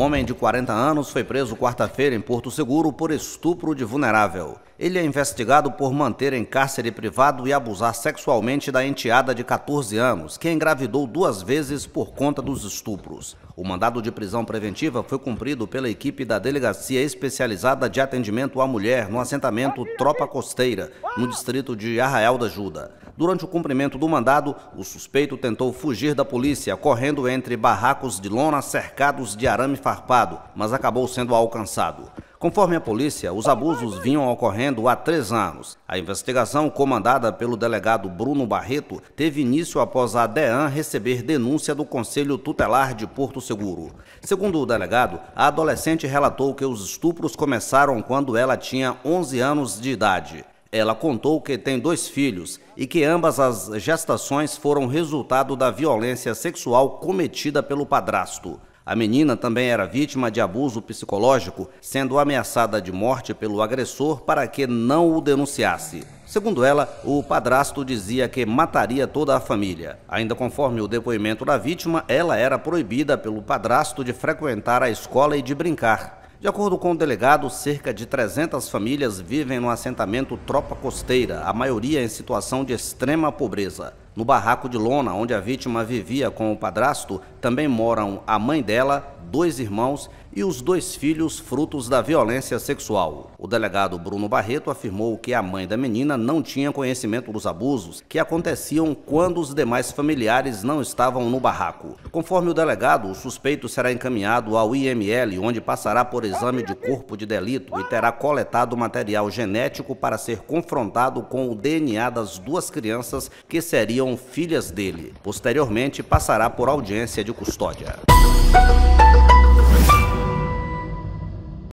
homem de 40 anos foi preso quarta-feira em Porto Seguro por estupro de vulnerável. Ele é investigado por manter em cárcere privado e abusar sexualmente da enteada de 14 anos, que engravidou duas vezes por conta dos estupros. O mandado de prisão preventiva foi cumprido pela equipe da Delegacia Especializada de Atendimento à Mulher no assentamento Tropa Costeira, no distrito de Arraial da Juda. Durante o cumprimento do mandado, o suspeito tentou fugir da polícia, correndo entre barracos de lona cercados de arame farpado, mas acabou sendo alcançado. Conforme a polícia, os abusos vinham ocorrendo há três anos. A investigação, comandada pelo delegado Bruno Barreto, teve início após a DEAN receber denúncia do Conselho Tutelar de Porto Seguro. Segundo o delegado, a adolescente relatou que os estupros começaram quando ela tinha 11 anos de idade. Ela contou que tem dois filhos e que ambas as gestações foram resultado da violência sexual cometida pelo padrasto. A menina também era vítima de abuso psicológico, sendo ameaçada de morte pelo agressor para que não o denunciasse. Segundo ela, o padrasto dizia que mataria toda a família. Ainda conforme o depoimento da vítima, ela era proibida pelo padrasto de frequentar a escola e de brincar. De acordo com o delegado, cerca de 300 famílias vivem no assentamento Tropa Costeira, a maioria em situação de extrema pobreza. No barraco de lona, onde a vítima vivia com o padrasto, também moram a mãe dela, dois irmãos e os dois filhos frutos da violência sexual. O delegado Bruno Barreto afirmou que a mãe da menina não tinha conhecimento dos abusos que aconteciam quando os demais familiares não estavam no barraco. Conforme o delegado, o suspeito será encaminhado ao IML, onde passará por exame de corpo de delito e terá coletado material genético para ser confrontado com o DNA das duas crianças que seriam filhas dele. Posteriormente, passará por audiência de custódia.